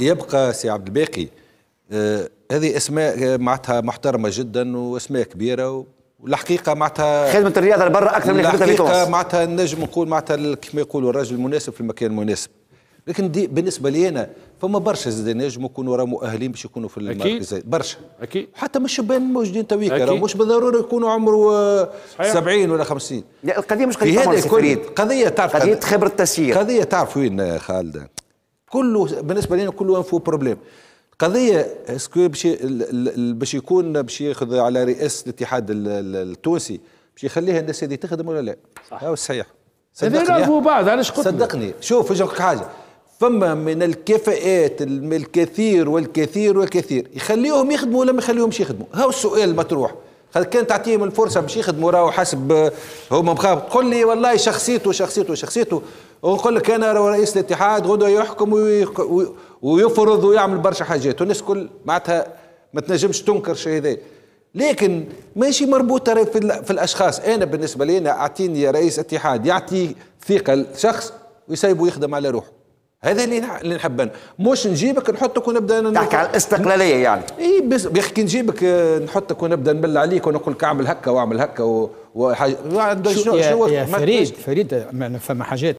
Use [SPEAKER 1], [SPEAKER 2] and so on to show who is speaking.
[SPEAKER 1] يبقى سي عبد الباقي آه هذه اسماء آه، معناتها محترمه جدا واسماء كبيره والحقيقه معناتها خدمه الرياضه لبرا اكثر من خدمه في تونس الحقيقه معناتها نجم نقول معناتها كما يقولوا الرجل المناسب في المكان المناسب لكن دي بالنسبه لي انا فما برشا زاد نجم يكونوا راهم مؤهلين باش يكونوا في المركز برشا اكيد حتى مش شبان موجودين تويكا مش بالضروره يكونوا عمره 70 آه، ولا 50 لا القضيه مش قضيه قضيه تعرف قضيه خبره تسيير قضيه تعرف وين آه، خالد كله بالنسبه لنا كله انفو بروبليم قضية اسكو باش باش يكون باش ياخذ على رئاسة الاتحاد التونسي باش يخليها الناس هذه تخدم ولا لا؟ صح هو صحيح صدقني بعض علاش قلت صدقني شوف لك حاجة فما من الكفاءات الكثير والكثير والكثير يخليهم يخدموا ولا ما يخليهمش يخدموا هاو السؤال المطروح كان تعطيهم الفرصه باش يخدموا راهو حسب هما مخاف تقول لي والله شخصيته شخصيته شخصيته ونقول لك انا رئيس الاتحاد غدوه يحكم ويفرض ويعمل برشا حاجات والناس الكل معناتها ما تنجمش تنكر شيء هذا لكن ماشي مربوطه في, في الاشخاص انا بالنسبه لي انا اعطيني رئيس اتحاد يعطي ثقه لشخص ويسيبه يخدم على روحه هذا اللي اللي نحب مش نجيبك نحطك ونبدا تحكي على الاستقلاليه يعني اي بس يا اخي نجيبك آه، نحطك ونبدا نبل عليك ونقول لك اعمل هكا واعمل هكا وحاجه شو, شنو شنو يا فريد فريد فما حاجات